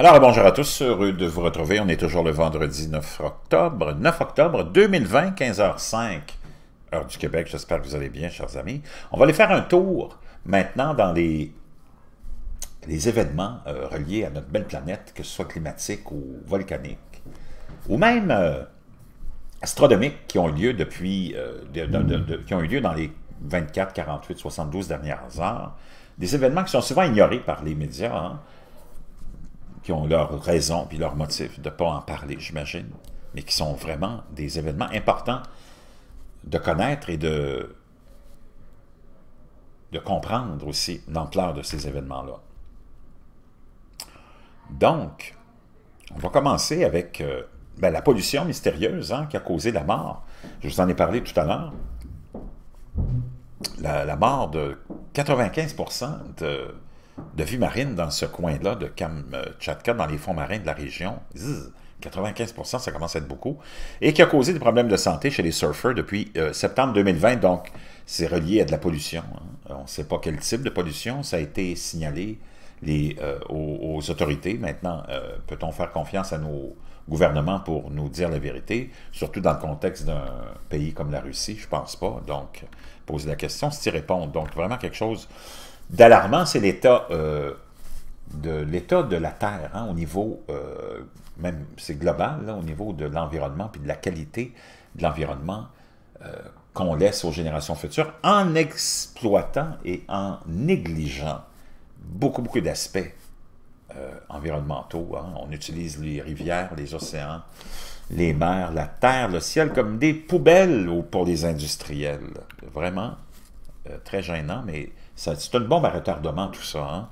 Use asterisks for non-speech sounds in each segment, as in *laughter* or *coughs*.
Alors, bonjour à tous, heureux de vous retrouver. On est toujours le vendredi 9 octobre, 9 octobre 2020, 15h05, heure du Québec. J'espère que vous allez bien, chers amis. On va aller faire un tour maintenant dans les, les événements euh, reliés à notre belle planète, que ce soit climatique ou volcanique, ou même euh, qui ont eu lieu depuis, euh, qui ont eu lieu dans les 24, 48, 72 dernières heures. Des événements qui sont souvent ignorés par les médias, hein qui ont leur raison et leur motif de ne pas en parler, j'imagine, mais qui sont vraiment des événements importants de connaître et de, de comprendre aussi l'ampleur de ces événements-là. Donc, on va commencer avec euh, ben, la pollution mystérieuse hein, qui a causé la mort. Je vous en ai parlé tout à l'heure. la, mort de 95% de, de vie marine dans ce coin-là de Kamchatka, euh, dans les fonds marins de la région, 95 ça commence à être beaucoup, et qui a causé des problèmes de santé chez les surfeurs depuis euh, septembre 2020. Donc, c'est relié à de la pollution. Hein. Euh, on ne sait pas quel type de pollution. Ça a été signalé aux, autorités. Maintenant, peut-on faire confiance à nos gouvernements pour nous dire la vérité, surtout dans le contexte d'un pays comme la Russie? Je pense pas. Donc, poser la question, s'y répondre. Donc, vraiment quelque chose d'alarmant, c'est l'état euh, de de la Terre, hein, au niveau, euh, même c'est global, au niveau de l'environnement, puis de la qualité de l'environnement euh, qu'on laisse aux générations futures, en exploitant et en négligeant beaucoup, beaucoup d'aspects environnementaux. Hein. On utilise les rivières, les océans, les mers, la terre, le ciel comme des poubelles pour les industriels. Vraiment, très gênant, mais c'est une bombe à retardement, tout ça. Hein?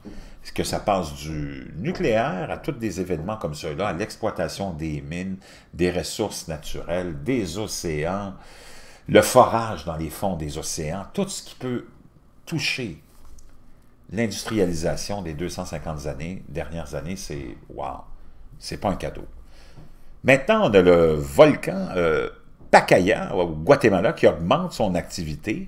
que ça passe du nucléaire à tous des événements comme ceux-là, à l'exploitation des mines, des ressources naturelles, des océans, le forage dans les fonds des océans, tout ce qui peut toucher l'industrialisation des 250 années, dernières années, c'est wow, c'est pas un cadeau. Maintenant, on a le volcan euh, Pacaya au Guatemala qui augmente son activité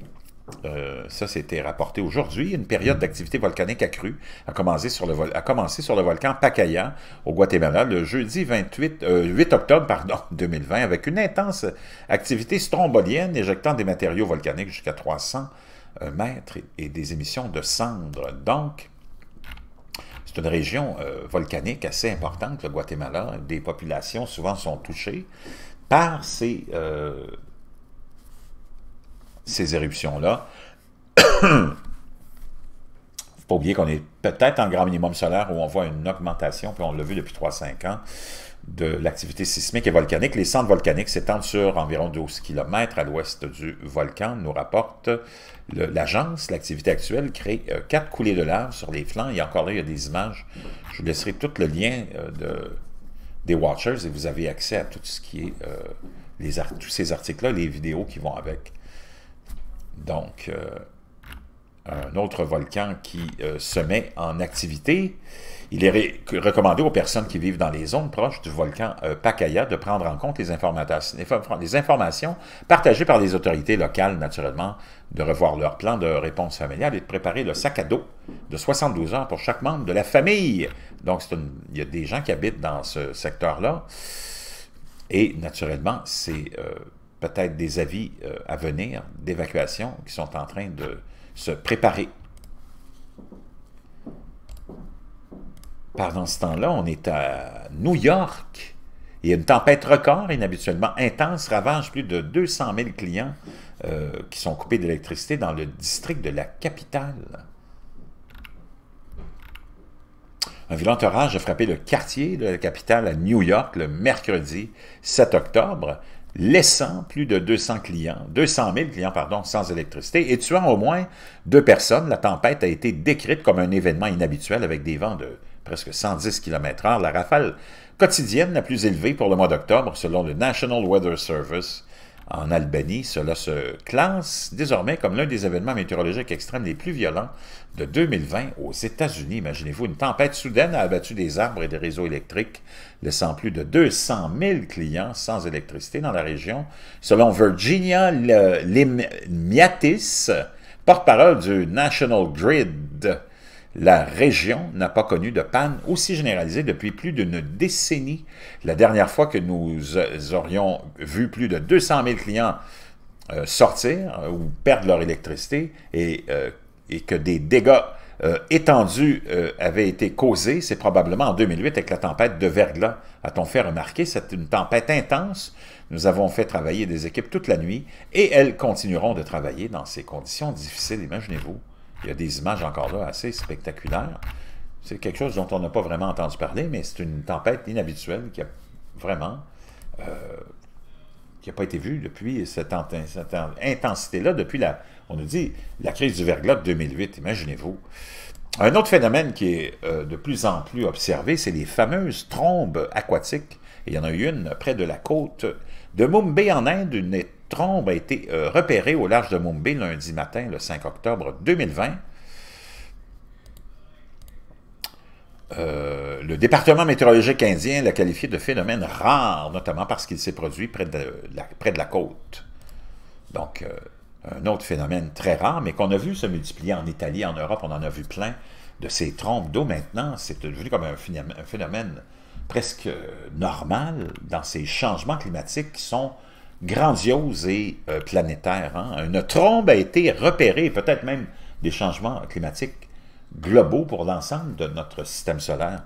euh, ça c'était rapporté aujourd'hui, une période d'activité volcanique accrue a commencé sur le, a commencé sur le volcan Pacaya au Guatemala le jeudi 28, 8 euh, octobre pardon, 2020 *laughs* avec une intense activité strombolienne éjectant des matériaux volcaniques jusqu'à 300 euh, mètres et, et, des émissions de cendres. Donc, c'est une région volcanique assez importante, le Guatemala. Des populations souvent sont touchées par ces ces éruptions-là. *coughs* faut pas oublier qu'on est peut-être en grand minimum solaire où on voit une augmentation, puis on l'a vu depuis 3-5 ans, de l'activité sismique et volcanique. Les centres volcaniques s'étendent sur environ 12 km à l'ouest du volcan, nous rapporte l'agence. L'activité actuelle crée euh, quatre coulées de lave sur les flancs. Et encore là, il y a des images. Je vous laisserai tout le lien euh, de, des Watchers et vous avez accès à tout ce qui est euh, les tous ces articles-là, les vidéos qui vont avec. Donc, euh, un autre volcan qui euh, se met en activité. Il est recommandé aux personnes qui vivent dans les zones proches du volcan euh, Pacaya de prendre en compte les, informations, informations partagées par les autorités locales, naturellement, de revoir leur plan de réponse familiale et de préparer le sac à dos de 72 heures pour chaque membre de la famille. Donc, il y a des gens qui habitent dans ce secteur-là. Et naturellement, c'est peut-être des avis euh, à venir d'évacuation qui sont en train de se préparer. Pendant ce temps-là, on est à New York. et y a une tempête record inhabituellement intense ravage plus de 200 000 clients euh, qui sont coupés d'électricité dans le district de la capitale. Un violent orage a frappé le quartier de la capitale à New York le mercredi 7 octobre laissant plus de 200 clients, 200 000 clients, pardon, sans électricité et tuant au moins deux personnes. La tempête a été décrite comme un événement inhabituel avec des vents de presque 110 km h, la rafale quotidienne la plus élevée pour le mois d'octobre selon le National Weather Service en Albanie. Cela se classe désormais comme l'un des événements météorologiques extrêmes les plus violents de 2020 aux États-Unis. Imaginez-vous, une tempête soudaine a abattu des arbres et des réseaux électriques, laissant plus de 200 000 clients sans électricité dans la région. Selon Virginia miatis porte-parole du National Grid, la région n'a pas connu de panne aussi généralisée depuis plus d'une décennie. La dernière fois que nous euh, aurions vu plus de 200 000 clients euh, sortir euh, ou perdre leur électricité et, et que des dégâts étendus avaient été causés, c'est probablement en 2008 avec la tempête de verglas. A-t-on fait remarquer, c'est une tempête intense. Nous avons fait travailler des équipes toute la nuit et elles continueront de travailler dans ces conditions difficiles, imaginez-vous. Il y a des images encore là assez spectaculaires. C'est quelque chose dont on n'a pas vraiment entendu parler, mais c'est une tempête inhabituelle qui a vraiment... Euh, qui n'a pas été vue depuis cette, intensité-là, depuis la, on a dit, la crise du verglas de 2008, imaginez-vous. Un autre phénomène qui est euh, de plus en plus observé, c'est les fameuses trombes aquatiques. il y en a eu une près de la côte de Mumbai en Inde, une trombe a été euh, repéré au large de Mumbai lundi matin, le 5 octobre 2020. Euh, le département météorologique indien l'a qualifié de phénomène rare, notamment parce qu'il s'est produit près de, la, côte. Donc, euh, un autre phénomène très rare, mais qu'on a vu se multiplier en Italie, en Europe, on en a vu plein de ces trombes d'eau maintenant. C'est devenu comme un phénomène, presque normal dans ces changements climatiques qui sont grandiose et euh, planétaire. Hein. Une trombe a été repérée, peut-être même des changements climatiques globaux pour l'ensemble de notre système solaire.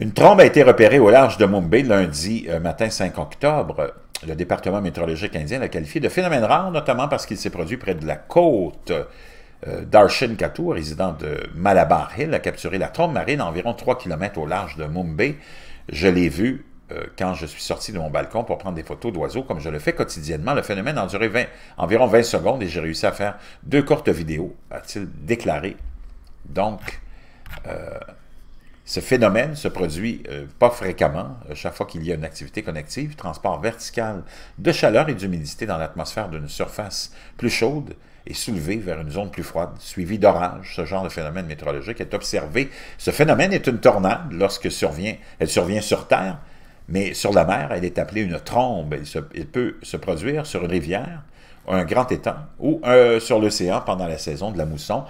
Une trombe a été repérée au large de Mumbai lundi euh, matin 5 octobre. Le département météorologique indien l'a qualifié de phénomène rare, notamment parce qu'il s'est produit près de la côte. Euh, d'Arshin Katu, résident de Malabar Hill, a capturé la trombe marine à environ 3 km au large de Mumbai. Je l'ai vu euh, quand je suis sorti de mon balcon pour prendre des photos d'oiseaux, comme je le fais quotidiennement, le phénomène a duré environ 20 secondes et j'ai réussi à faire deux courtes vidéos, a-t-il déclaré. Donc, euh, ce phénomène se produit euh, pas fréquemment, chaque fois qu'il y a une activité connective, transport vertical de chaleur et d'humidité dans l'atmosphère d'une surface plus chaude et soulevée vers une zone plus froide, suivie d'orages. Ce genre de phénomène météorologique est observé. Ce phénomène est une tornade lorsque survient, elle survient sur Terre, mais sur la mer, elle est appelée une trombe. Elle, peut se produire sur une rivière, un grand étang ou euh, sur l'océan pendant la saison de la mousson.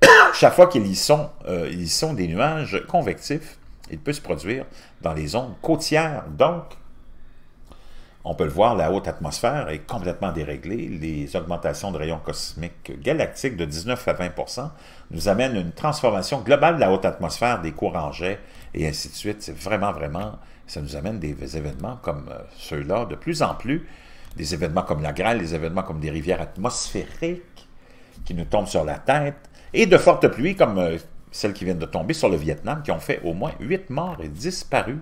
*coughs* Chaque fois qu'ils y sont, euh, ils sont des nuages convectifs, il peut se produire dans les zones côtières. Donc, on peut le voir, la haute atmosphère est complètement déréglée. Les augmentations de rayons cosmiques galactiques de 19 à 20 nous amènent une transformation globale de la haute atmosphère, des courants jets et ainsi de suite. C'est vraiment, vraiment ça nous amène des événements comme euh, ceux-là de plus en plus, des événements comme la grêle, des événements comme des rivières atmosphériques qui nous tombent sur la tête, et de fortes pluies comme euh, celles qui viennent de tomber sur le Vietnam, qui ont fait au moins huit morts et disparus.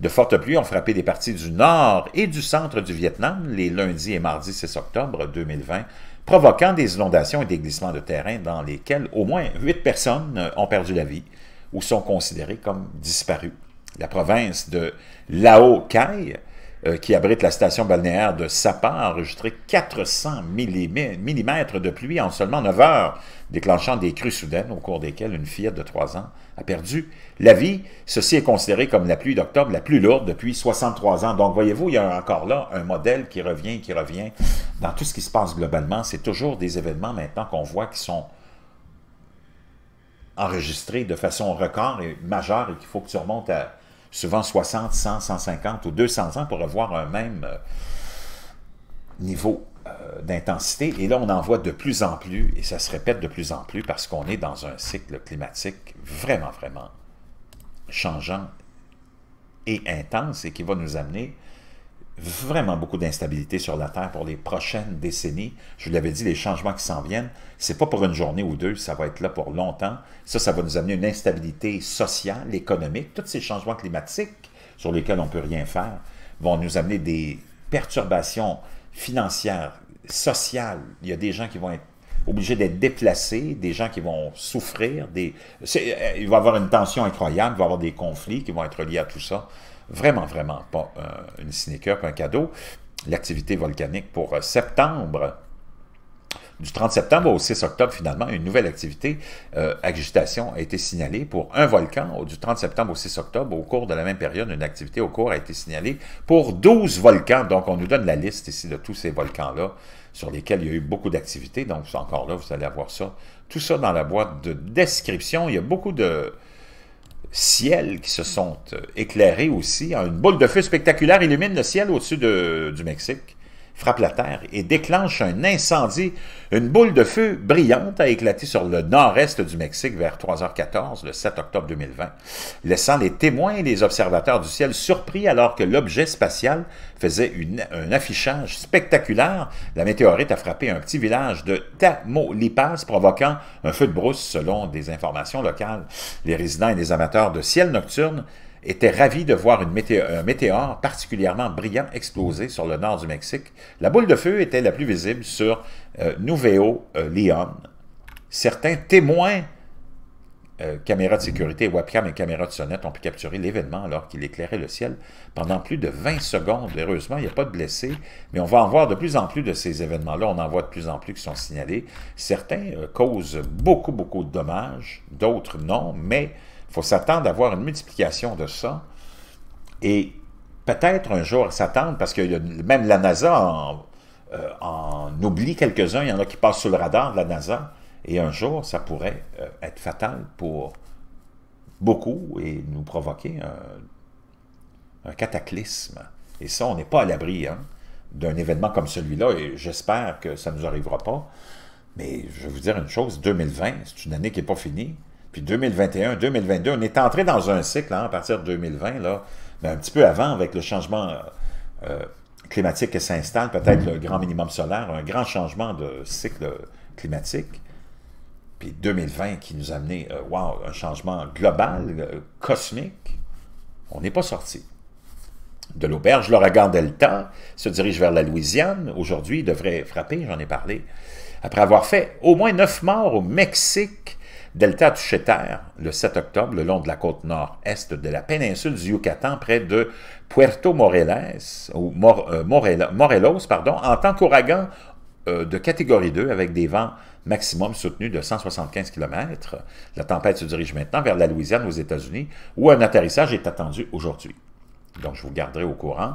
De fortes pluies ont frappé des parties du nord et du centre du Vietnam les lundis et mardis 6 octobre 2020, provoquant des inondations et des glissements de terrain dans lesquels au moins huit personnes euh, ont perdu la vie ou sont considérées comme disparues la province de lao euh, qui abrite la station balnéaire de Sapa, a enregistré 400 mm de pluie en seulement 9 heures, déclenchant des crues soudaines au cours desquelles une fillette de 3 ans a perdu la vie. Ceci est considéré comme la pluie d'octobre la plus lourde depuis 63 ans. Donc, voyez-vous, il y a encore là un modèle qui revient, qui revient dans tout ce qui se passe globalement. C'est toujours des événements maintenant qu'on voit qui sont enregistrés de façon record et majeure et qu'il faut que tu remontes à souvent 60, 100, 150 ou 200 ans pour avoir un même euh, niveau euh, d'intensité. Et là, on en voit de plus en plus et ça se répète de plus en plus parce qu'on est dans un cycle climatique vraiment, vraiment changeant et intense et qui va nous amener vraiment beaucoup d'instabilité sur la Terre pour les prochaines décennies. Je vous l'avais dit, les changements qui s'en viennent, c'est pas pour une journée ou deux, ça va être là pour longtemps. Ça, ça va nous amener une instabilité sociale, économique, tous ces changements climatiques sur lesquels on peut rien faire, vont nous amener des perturbations financières, sociales. Il y a des gens qui vont être obligés d'être déplacés, des gens qui vont souffrir, euh, il va y avoir une tension incroyable, il va y avoir des conflits qui vont être liés à tout ça. Vraiment, vraiment pas euh, une sneaker, pas un cadeau. L'activité volcanique pour euh, septembre, du 30 septembre au 6 octobre, finalement, une nouvelle activité euh, agitation a été signalée pour un volcan. Du 30 septembre au 6 octobre, au cours de la même période, une activité au cours a été signalée pour 12 volcans. Donc, on nous donne la liste ici de tous ces volcans-là sur lesquels il y a eu beaucoup d'activités. Donc, encore là, vous allez avoir ça. Tout ça dans la boîte de description. Il y a beaucoup de Ciel qui se sont euh, éclairés aussi. Une boule de feu spectaculaire illumine le ciel au-dessus du Mexique frappe la terre et déclenche un incendie. Une boule de feu brillante a éclaté sur le nord-est du Mexique vers 3h14 le 7 octobre 2020, laissant les témoins et les observateurs du ciel surpris alors que l'objet spatial faisait un affichage spectaculaire. La météorite a frappé un petit village de Tamaulipas, provoquant un feu de brousse selon des informations locales. Les résidents et les amateurs de ciel nocturne était ravi de voir une un météore particulièrement brillant exploser sur le nord du Mexique. La boule de feu était la plus visible sur euh, Nouveau euh, lyon Certains témoins, euh, caméras de sécurité, webcam et caméras de sonnette, ont pu capturer l'événement alors qu'il éclairait le ciel pendant plus de 20 secondes. Heureusement, il n'y a pas de blessés, mais on va en voir de plus en plus de ces événements-là. On en voit de plus en plus qui sont signalés. Certains causent beaucoup, beaucoup de dommages, d'autres non, mais il faut s'attendre à avoir une multiplication de ça et peut-être un jour s'attendre, parce que même la NASA euh, en, oublie quelques-uns, il y en a qui passent sous le radar de la NASA, et un jour, ça pourrait euh, être fatal pour beaucoup et nous provoquer un, cataclysme. Et ça, on n'est pas à l'abri hein, d'un événement comme celui-là, et j'espère que ça ne nous arrivera pas. Mais je vais vous dire une chose, 2020, c'est une année qui n'est pas finie. Puis 2021, 2022, on est entré dans un cycle hein, à partir de 2020, là, mais ben, un petit peu avant avec le changement euh, climatique qui s'installe, peut-être le grand minimum solaire, un grand changement de cycle climatique. Puis 2020 qui nous a amené, waouh, un changement global, euh, cosmique. On n'est pas sorti. De l'auberge, l'ouragan Delta se dirige vers la Louisiane. Aujourd'hui, il devrait frapper, j'en ai parlé. Après avoir fait au moins neuf morts au Mexique, Delta a terre le 7 octobre le long de la côte nord-est de la péninsule du Yucatan près de Puerto Morelos, euh, pardon, en tant qu'ouragan euh, de catégorie 2 avec des vents maximum soutenus de 175 km. La tempête se dirige maintenant vers la Louisiane aux États-Unis où un atterrissage est attendu aujourd'hui. Donc, je vous garderai au courant.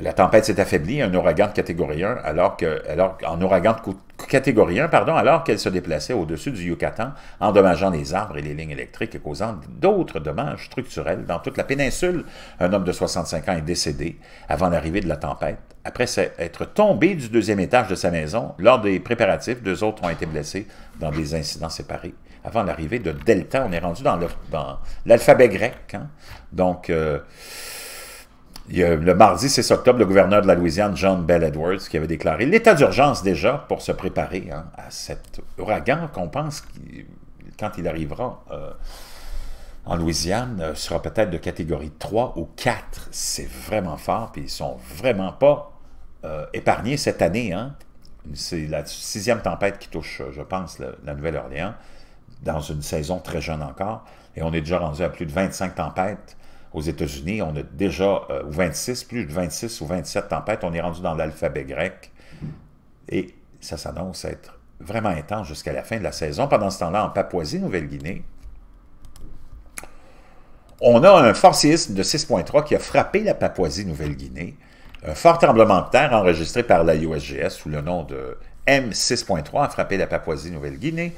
La tempête s'est affaiblie, un ouragan de catégorie 1, alors que, alors, en ouragan de catégorie 1, pardon, alors qu'elle se déplaçait au-dessus du Yucatan, endommageant les arbres et les lignes électriques et causant d'autres dommages structurels dans toute la péninsule. Un homme de 65 ans est décédé avant l'arrivée de la tempête. Après être tombé du deuxième étage de sa maison, lors des préparatifs, deux autres ont été blessés dans des incidents séparés. Avant l'arrivée de Delta, on est rendu dans l'alphabet grec. Hein? Donc, euh, le mardi 6 octobre, le gouverneur de la Louisiane, John Bell Edwards, qui avait déclaré l'état d'urgence déjà pour se préparer hein, à cet ouragan qu'on pense, quand il arrivera euh, en Louisiane, euh, sera peut-être de catégorie 3 ou 4. C'est vraiment fort, puis ils sont vraiment pas euh, épargnés cette année. Hein. C'est la sixième tempête qui touche, je pense, la Nouvelle-Orléans, dans une saison très jeune encore. Et on est déjà rendu à plus de 25 tempêtes aux États-Unis, on a déjà 26, euh, plus de 26 ou 27 tempêtes. On est rendu dans l'alphabet grec. Et ça s'annonce être vraiment intense jusqu'à la fin de la saison. Pendant ce temps-là, en Papouasie-Nouvelle-Guinée, on a un fort séisme de 6.3 qui a frappé la Papouasie-Nouvelle-Guinée. Un fort tremblement de terre enregistré par la USGS sous le nom de M6.3 a frappé la Papouasie-Nouvelle-Guinée.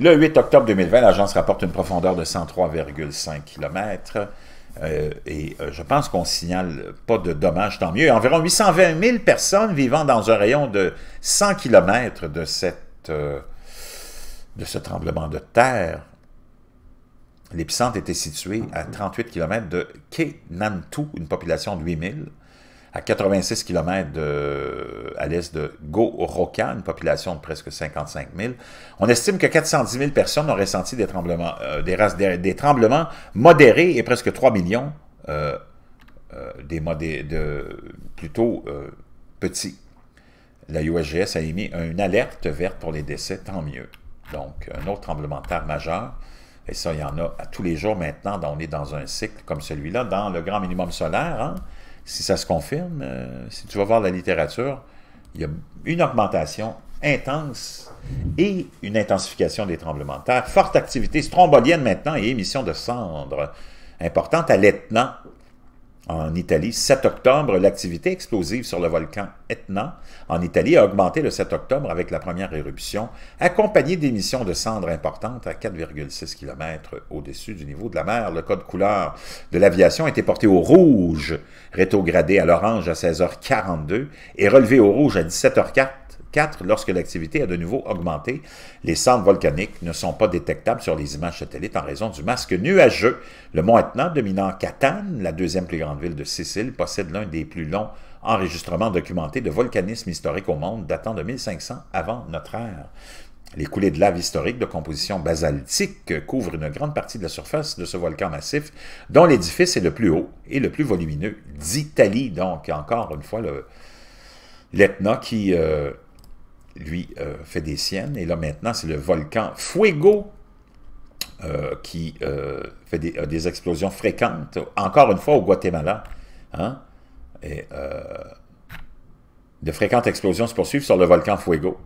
Le 8 octobre 2020, l'agence rapporte une profondeur de 103,5 km. Euh, et euh, je pense qu'on signale pas de dommages, tant mieux. Environ 820 000 personnes vivant dans un rayon de 100 km euh, de, ce tremblement de terre. L'épicentre était situé à 38 km de Kenantou, une population de 8 000 à 86 km à l'est de Goroka, une population de presque 55 000. On estime que 410 000 personnes ont ressenti des tremblements, euh, des, tremblements modérés et presque 3 millions euh, euh, plutôt petits. La USGS a émis une alerte verte pour les décès, tant mieux. Donc, un autre tremblement de terre majeur. Et ça, il y en a à tous les jours maintenant. On est dans un cycle comme celui-là, dans le grand minimum solaire. Hein si ça se confirme, euh, si tu vas voir la littérature, il y a une augmentation intense et une intensification des tremblements de terre, forte activité strombolienne maintenant et émission de cendres importante à l'Etna, en Italie. 7 octobre, l'activité explosive sur le volcan Etna en Italie a augmenté le 7 octobre avec la première éruption, accompagnée d'émissions de cendres importantes à 4,6 km au-dessus du niveau de la mer. Le code couleur de l'aviation a été porté au rouge, rétrogradé à l'orange à 16h42 et relevé au rouge à 17h04 4. Lorsque l'activité a de nouveau augmenté, les centres volcaniques ne sont pas détectables sur les images satellites en raison du masque nuageux. Le mont Etna, dominant Catane, la deuxième plus grande ville de Sicile, possède l'un des plus longs enregistrements documentés de volcanisme historique au monde datant de 1500 avant notre ère. Les coulées de lave historique de composition basaltique couvrent une grande partie de la surface de ce volcan massif, dont l'édifice est le plus haut et le plus volumineux d'Italie. Donc, encore une fois, l'Etna qui euh, lui, euh, fait des siennes. Et là, maintenant, c'est le volcan Fuego euh, qui euh, fait des, explosions fréquentes, encore une fois au Guatemala. Hein. Et, de fréquentes explosions se poursuivent sur le volcan Fuego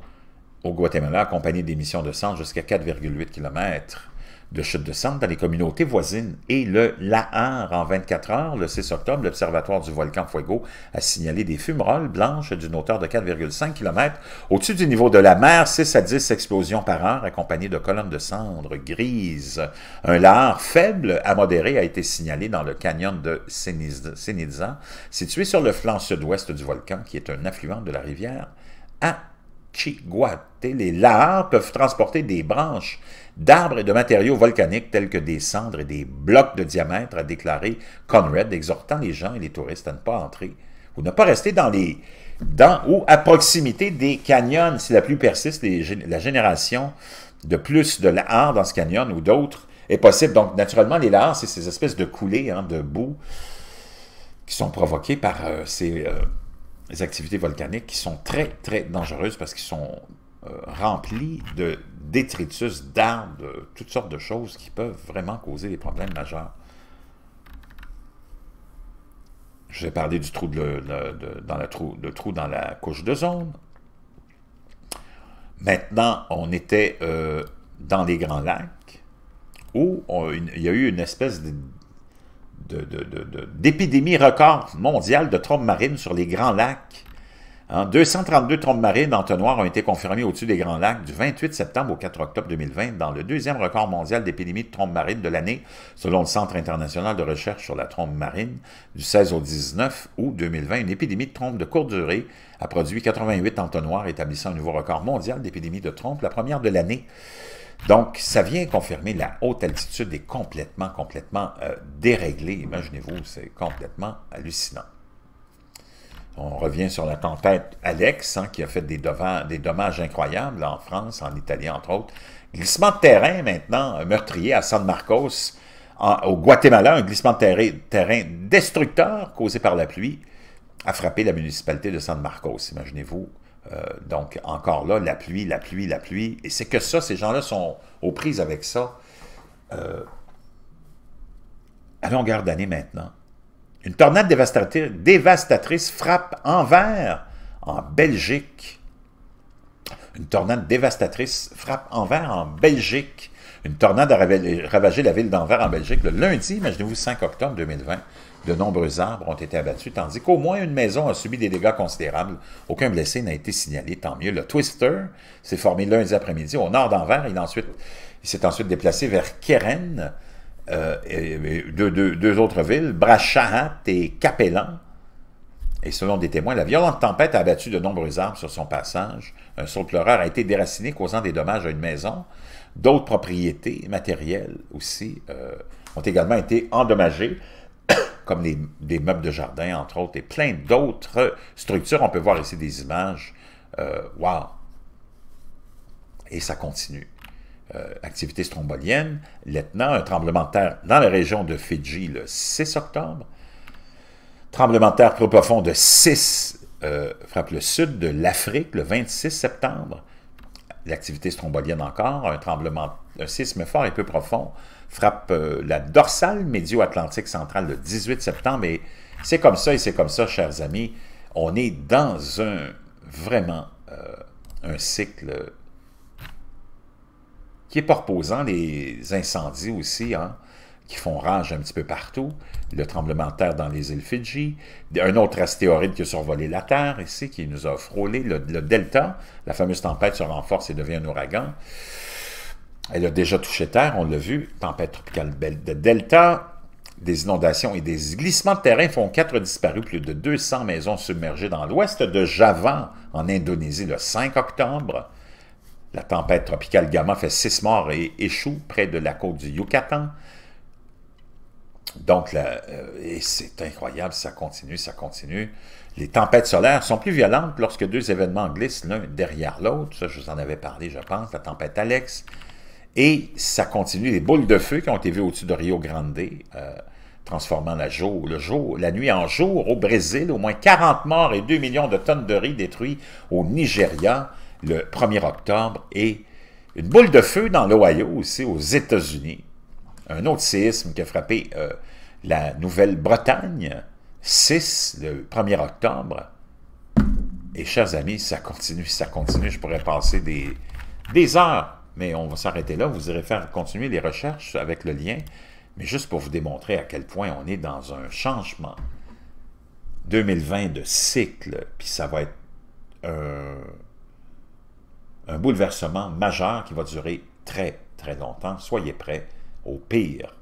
au Guatemala, accompagnées d'émissions de sang jusqu'à 4,8 km de chute de cendres dans les communautés voisines. Et le LAHAR, en 24 heures, le 6 octobre, l'Observatoire du volcan Fuego a signalé des fumerolles blanches d'une hauteur de 4,5 km au-dessus du niveau de la mer, 6 à 10 explosions par heure accompagnées de colonnes de cendres grises. Un LAHAR faible à modéré a été signalé dans le canyon de Seniza, situé sur le flanc sud-ouest du volcan, qui est un affluent de la rivière à les lahars peuvent transporter des branches d'arbres et de matériaux volcaniques tels que des cendres et des blocs de diamètre, a déclaré Conrad, exhortant les gens et les touristes à ne pas entrer ou ne pas rester dans les dans ou à proximité des canyons si la pluie persiste, la génération de plus de lahars dans ce canyon ou d'autres est possible. Donc, naturellement, les lahars, c'est ces espèces de coulées hein, de boue qui sont provoquées par euh, ces... Euh, les activités volcaniques qui sont très, très dangereuses parce qu'ils sont euh, remplis de détritus, d'arbres, de toutes sortes de choses qui peuvent vraiment causer des problèmes majeurs. j'ai parlé du trou, de dans la trou, de trou dans la couche de zone Maintenant, on était euh, dans les Grands Lacs où il y a eu une espèce de d'épidémie record mondiale de trombes marines sur les Grands Lacs. 232 hein, trombes marines tenoir ont été confirmées au-dessus des Grands Lacs du 28 septembre au 4 octobre 2020 dans le deuxième record mondial d'épidémie de trombes marines de l'année, selon le Centre international de recherche sur la trompe marine. Du 16 au 19 août 2020, une épidémie de trompe de courte durée a produit 88 entonnoirs, établissant un nouveau record mondial d'épidémie de trompe, la première de l'année. Donc, ça vient confirmer la haute altitude est complètement, complètement euh, déréglée. Imaginez-vous, c'est complètement hallucinant. On revient sur la tempête Alex, hein, qui a fait des, dommages incroyables en France, en Italie, entre autres. Glissement de terrain maintenant, meurtrier à San Marcos, au Guatemala, un glissement de terrain destructeur causé par la pluie a frappé la municipalité de San Marcos. Imaginez-vous euh, donc, encore là, la pluie, la pluie, la pluie. Et c'est que ça, ces gens-là sont aux prises avec ça. Euh, à longueur d'année maintenant, une tornade dévastatrice, frappe envers en Belgique. Une tornade dévastatrice frappe envers en Belgique. Une tornade a ravagé la ville d'Anvers, en Belgique, le lundi, imaginez-vous, 5 octobre 2020 de nombreux arbres ont été abattus, tandis qu'au moins une maison a subi des dégâts considérables. Aucun blessé n'a été signalé, tant mieux. Le Twister s'est formé lundi après-midi au nord d'Anvers. Il, s'est ensuite déplacé vers Keren, euh, et, deux, autres villes, Brachahat et Capellan. Et selon des témoins, la violente tempête a abattu de nombreux arbres sur son passage. Un saut pleureur a été déraciné, causant des dommages à une maison. D'autres propriétés matérielles aussi euh, ont également été endommagées. *coughs* comme des meubles de jardin, entre autres, et plein d'autres structures. On peut voir ici des images. Euh, wow. Et ça continue. Euh, activité strombolienne, l'Etna, un tremblement de terre dans la région de Fidji le 6 octobre. Tremblement de terre trop profond de 6 euh, frappe le sud de l'Afrique le 26 septembre. L'activité strombolienne encore, un tremblement, un sisme fort et peu profond frappe euh, la dorsale médio-atlantique centrale le 18 septembre. Et c'est comme ça et c'est comme ça, chers amis. On est dans un vraiment euh, un cycle qui est pas Les incendies aussi, hein, qui font rage un petit peu partout. Le tremblement de terre dans les îles Fidji. Un autre astéroïde qui a survolé la Terre ici, qui nous a frôlé. Le, le delta, la fameuse tempête se renforce et devient un ouragan. Elle a déjà touché terre, on l'a vu, tempête tropicale de Delta, des inondations et des glissements de terrain font quatre disparus, plus de 200 maisons submergées dans l'ouest de Java, en Indonésie, le 5 octobre. La tempête tropicale Gama fait six morts et échoue près de la côte du Yucatan. Donc, euh, c'est incroyable, ça continue, ça continue. Les tempêtes solaires sont plus violentes lorsque deux événements glissent l'un derrière l'autre. Ça, je vous en avais parlé, je pense, la tempête Alex et ça continue, les boules de feu qui ont été vues au-dessus de Rio Grande, euh, transformant la, jour, le jour, la nuit en jour au Brésil, au moins 40 morts et 2 millions de tonnes de riz détruits au Nigeria le 1er octobre, et une boule de feu dans l'Ohio aussi, aux États-Unis. Un autre séisme qui a frappé euh, la Nouvelle-Bretagne, 6 le 1er octobre. Et chers amis, ça continue, ça continue, je pourrais passer des, des heures mais on va s'arrêter là. Vous irez faire continuer les recherches avec le lien. Mais juste pour vous démontrer à quel point on est dans un changement. 2020 de cycle, puis ça va être un, un bouleversement majeur qui va durer très, très longtemps. Soyez prêts au pire.